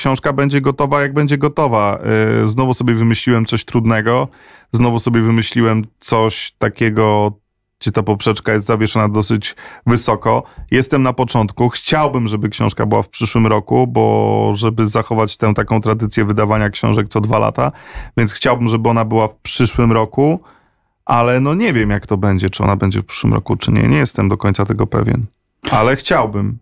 książka będzie gotowa, jak będzie gotowa. Y, znowu sobie wymyśliłem coś trudnego, znowu sobie wymyśliłem coś takiego, gdzie ta poprzeczka jest zawieszona dosyć wysoko. Jestem na początku. Chciałbym, żeby książka była w przyszłym roku, bo żeby zachować tę taką tradycję wydawania książek co dwa lata, więc chciałbym, żeby ona była w przyszłym roku, ale no nie wiem, jak to będzie, czy ona będzie w przyszłym roku, czy nie. Nie jestem do końca tego pewien, ale chciałbym.